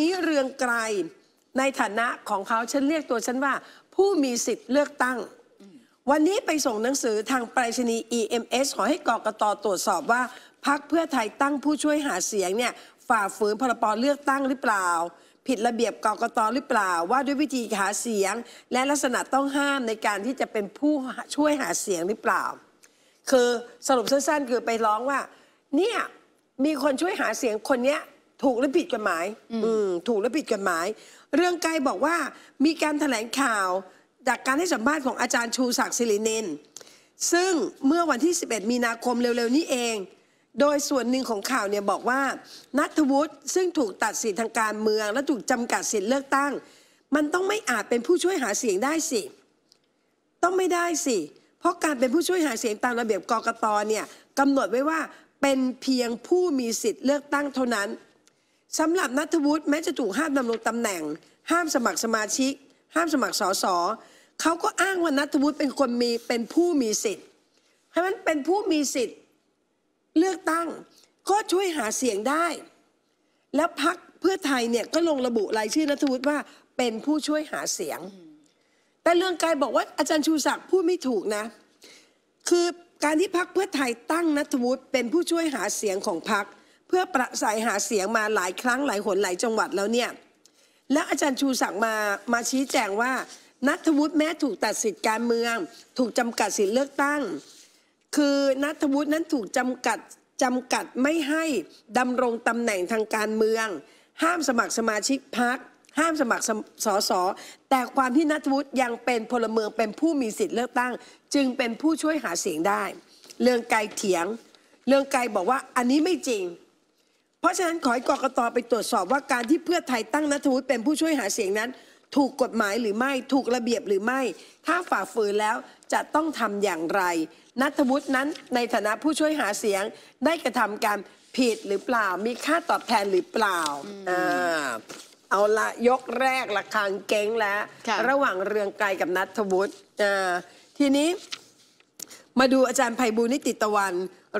นี้เรืองไกลในฐานะของเขาฉันเรียกตัวฉันว่า ผู้มีสิทธิ์เลือกตั้ง วันนี้ไปส่งหนังสือทางไปรษณีย์ EMS ขอให้กรกตตรวจสอบว่า พักเพื่อไทยตั้งผู้ช่วยหาเสียงเนี่ยฝ่าฝืนพรบเลือกตั้งหรือเปล่า ผิดระเบียบกรกตหรือเปล่า ว่าด้วยวิธีหาเสียง และลักษณะต้องห้ามในการที่จะเป็นผู้ช่วยหาเสียงหรือเปล่า คือสรุปสั้น ๆ คือไปร้องว่าเนี่ยมีคนช่วยหาเสียงคนเนี้ยถูกหรือผิดกฎหมายอืม ถูกหรือผิดกฎหมาย เรื่องไกลบอกว่ามีการแถลงข่าวจากการให้สัมภาษณ์ของอาจารย์ชูศักดิ์ศิริเนนซึ่งเมื่อวันที่ 11 มีนาคมเร็ว ๆ นี้เอง โดยส่วนหนึ่งของข่าวเนี่ยบอกว่านัทวุฒิซึ่งถูกตัดสิทธิทางการเมืองและถูกจำกัดสิทธิเลือกตั้ง มันต้องไม่อาจเป็นผู้ช่วยหาเสียงได้สิ ต้องไม่ได้สิ เพราะการเป็นผู้ช่วยหาเสียงตามระเบียบกกตเนี่ยกำหนดไว้ว่าเป็นเพียงผู้มีสิทธิเลือกตั้งเท่านั้นสำหรับนัทวุฒิแม้จะถูกห้ามดำรงตำแหน่ง ห้ามสมัครสมาชิกห้ามสมัครสสเขาก็อ้างว่านัทวุฒิเป็นคนมีเป็นผู้มีสิทธิ์เพราะฉะนั้นเป็นผู้มีสิทธิ์เลือกตั้งก็ช่วยหาเสียงได้ แล้วพักเพื่อไทยเนี่ยก็ลงระบุรายชื่อนัทวุฒิว่าเป็นผู้ช่วยหาเสียง แต่เรื่องกายบอกว่าอาจารย์ชูศักดิ์พูดไม่ถูกนะคือการที่พักเพื่อไทยตั้งนัทวุฒิเป็นผู้ช่วยหาเสียงของพักพื่อประสัยหาเสียงมาหลายครั้งหลายหนหลายจังหวัดแล้วเนี่ย และอาจารย์ชูศักดิ์มามาชี้แจงว่านัทวุฒิแม้ถูกตัดสิทธิการเมือง ถูกจำกัดสิทธิเลือกตั้ง คือนัทวุฒินั้นถูกจำกัดจำกัดไม่ให้ดำรงตำแหน่งทางการเมือง ห้ามสมัครสมาชิกพรรคห้ามสมัครสสอแต่ความที่นัทวุฒิยังเป็นพลเมืองเป็นผู้มีสิทธิเลือกตั้ง จึงเป็นผู้ช่วยหาเสียงได้เรื่องไกลเถียงเรื่องไกลบอกว่าอันนี้ไม่จริงเพราะฉะนั้นขอให้กรกตไปตรวจสอบว่าการที่เพื่อไทยตั้งนัทวุฒิเป็นผู้ช่วยหาเสียงนั้น ถูกกฎหมายหรือไม่ถูกระเบียบหรือไม่ ถ้าฝ่าฝืนแล้วจะต้องทำอย่างไรนัทวุฒินั้นในฐานะผู้ช่วยหาเสียงได้กระทำการผิดหรือเปล่า มีค่าตอบแทนหรือเปล่าอเอาละยกแรกละคางเก้งแล้วระหว่างเรืองไกลกับนัทวุฒิทีนี้มาดูอาจารย์ไพบูลนิติตะวัน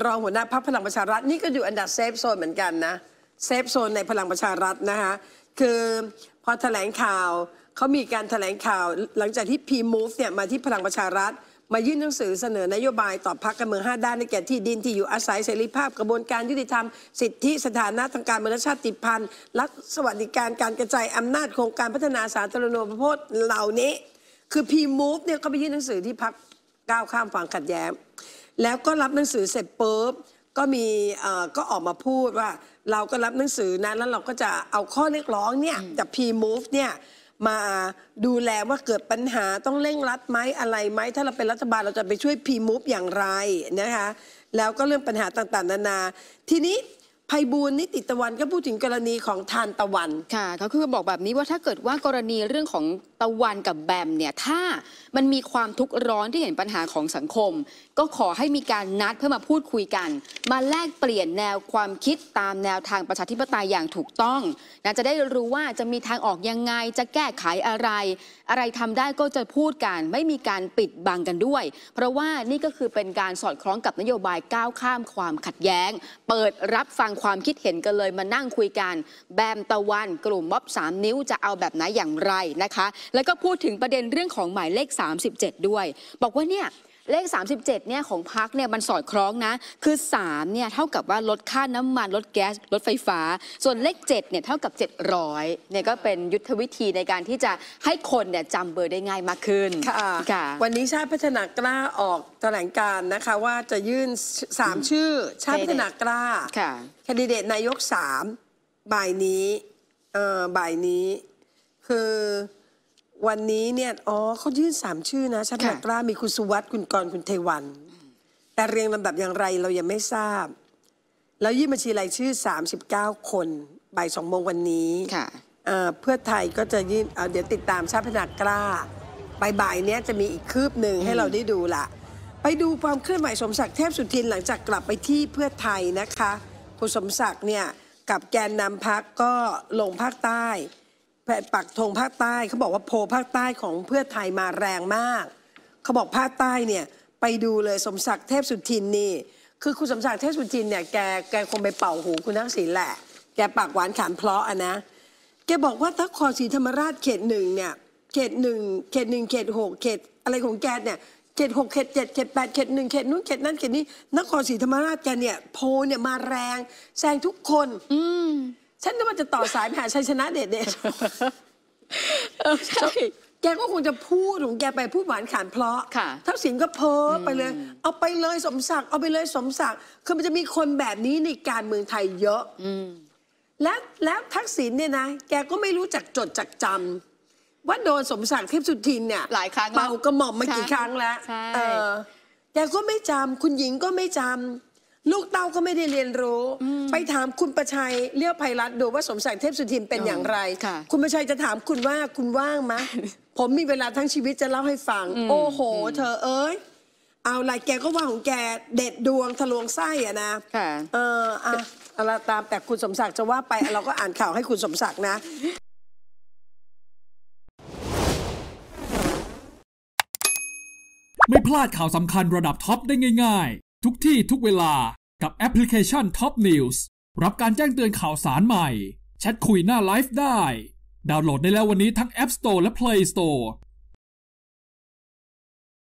รองหัวหน้าพักพลังประชารัฐ นี่ก็อยู่อันดับเซฟโซนเหมือนกันนะเซฟโซนในพลังประชารัฐนะคะคือพอแถลงข่าวเขามีการแถลงข่าว หลังจากที่พีมูฟเนี่ยมาที่พลังประชารัฐ มายื่นหนังสือเสนอนโยบายต่อพักการเมือง5 ด้านในแก่ที่ดินที่อยู่อาศัยเสรีภาพ กระบวนการยุติธรรมสิทธิสถานะทางการเมืองชาติพันธุ์รัฐสวัสดิการการกระจายอำนาจโครงการพัฒนาสาธารณูปโภคเหล่านี้ คือพีมูฟเนี่ยเขาไปยื่นหนังสือที่พักก้าวข้ามความขัดแย้งแล้วก็รับหนังสือเสร็จปุ๊บก็มีก็ออกมาพูดว่า เราก็รับหนังสือนะแล้วเราก็จะเอาข้อเรียกร้องเนี่ยจากพีมูฟเนี่ย มาดูแลว่าเกิดปัญหาต้องเร่งรัดไหมอะไรไหมถ้าเราเป็นรัฐบาลเราจะไปช่วยพีมูฟอย่างไรนะคะแล้วก็เรื่องปัญหาต่างๆ นานาทีนี้ภัยบูลนิติตะวันก็พูดถึงกรณีของทานตะวันค่ะเขาคือบอกแบบนี้ว่าถ้าเกิดว่ากรณีเรื่องของตะวันกับแบมเนี่ย ถ้ามันมีความทุกข์ร้อนที่เห็นปัญหาของสังคม ก็ขอให้มีการนัดเพื่อมาพูดคุยกัน มาแลกเปลี่ยนแนวความคิดตามแนวทางประชาธิปไตยอย่างถูกต้องนะจะได้รู้ว่าจะมีทางออกยังไงจะแก้ไขอะไร อะไรทำได้ก็จะพูดกัน ไม่มีการปิดบังกันด้วย เพราะว่านี่ก็คือเป็นการสอดคล้องกับนโยบายก้าวข้าม ความขัดแย้ง เปิดรับฟังความคิดเห็นกันเลยมานั่งคุยกัน แบมตะวัน กลุ่มม็อบ 3 นิ้วจะเอาแบบไหนอย่างไรนะคะ แล้วก็พูดถึงประเด็นเรื่องของหมายเลข 37 ด้วย บอกว่าเนี่ยเลข 37เนี่ยของพักเนี่ยมันสอดคล้องนะ คือ 3เนี่ยเท่ากับว่าลดค่าน้ำมันลดแก๊สลดไฟฟ้า ส่วนเลข 7เนี่ยเท่ากับ 700เนี่ยก็เป็นยุทธวิธีในการที่จะให้คนเนี่ยจำเบอร์ได้ง่ายมากขึ้นค่ะวันนี้ชาติพัฒนากล้าออกแถลงการนะคะว่าจะยื่น 3 ชื่อชาติพัฒนากล้าค่ะแคนดิเดตนายก 3บ่ายนี้เอ่อบ่ายนี้คือวันนี้เนี่ย อ๋อเขายื่นสามชื่อนะชัดนักกล้ามีคุณสุวัสด์คุณกร คุณเทวัน แต่เรียงลำดับอย่างไรเรายังไม่ทราบ แล้วยื่นบัญชีรายชื่อสสามิบเก้าคน บ่ายสองโมงวันนี้ เพื่อไทยก็จะยื่นเดี๋ยวติดตามชาติพนักกล้า บ่ายๆ เนี้ยจะมีอีกคืบหนึ่งให้เราได้ดูละ ไปดูความเคลื่อนไหวสมศักดิ์เทพสุทิน หลังจากกลับไปที่เพื่อไทยนะคะคุณสมศักดิ์เนี่ยกับแกนนำพักก็ลงภาคใต้ปักธงภาคใต้เขาบอกว่าโพภาคใต้ของเพื่อไทยมาแรงมากเขาบอกภาคใต้เนี่ยไปดูเลยสมศักดิ์เทพสุทินนี่คือคุณสมศักดิ์เทพสุทินเนี่ยแกแกคงไปเป่าหูคุณทักษิณแหละแกปากหวานขานเพลาะอะนะแกบอกว่านครศรีธรรมราชเขตหนึ่งเนี่ย เขตหนึ่งเขตหนึ่งเขตหกเขตอะไรของแกเนี่ยเขตหกเขตเจ็ดเขตแปดเขตหนึ่งเขตนู้นเขตนั้นเขตนี้นครศรีธรรมราชแกเนี่ยโพเนี่ยมาแรงแซงทุกคน อืฉันนึกว่าจะต่อสายไปหาชัยชนะเดดเด็ดใช่แกก็คงจะพูดของแกไปพูดหวานขานเพราะค่ะทักษิณก็เพ้อไปเลย เอาไปเลยสมศักดิ์เอาไปเลยสมศักดิ์คือมันจะมีคนแบบนี้ในการเมืองไทยเยอะ แล้วแล้วทักษิณเนี่ยนะแกก็ไม่รู้จักจดจักจำว่าโดนสมศักดิ์เทพสุทินเนี่ย หลายครั้ง แล้วเป่ากระหม่อมมากี่ครั้งแล้วเออ แกก็ไม่จำคุณหญิงก็ไม่จำลูกเต้าก็ไม่ได้เรียนรู้ ไปถามคุณประชัยเลี้ยวภัยรัตดูว่าสมศักดิ์เทพสุทินเป็นอย่างไรคุณประชัยจะถามคุณว่าคุณว่างไหมผมมีเวลาทั้งชีวิตจะเล่าให้ฟังโอ้โห เธอเอ้ยเอาอะไรแกก็ว่าของแกเด็ดดวงทะลวงไส้อะนะเอออะอะไรตามแต่คุณสมศักดิ์จะว่าไปเราก็อ่านข่าวให้คุณสมศักดิ์นะ ไม่พลาดข่าวสำคัญระดับท็อปได้ง่ายทุกที่ทุกเวลากับแอปพลิเคชัน Top News รับการแจ้งเตือนข่าวสารใหม่ แชทคุยหน้าไลฟ์ได้ ดาวน์โหลดได้แล้ววันนี้ทั้ง App Store และ Play Store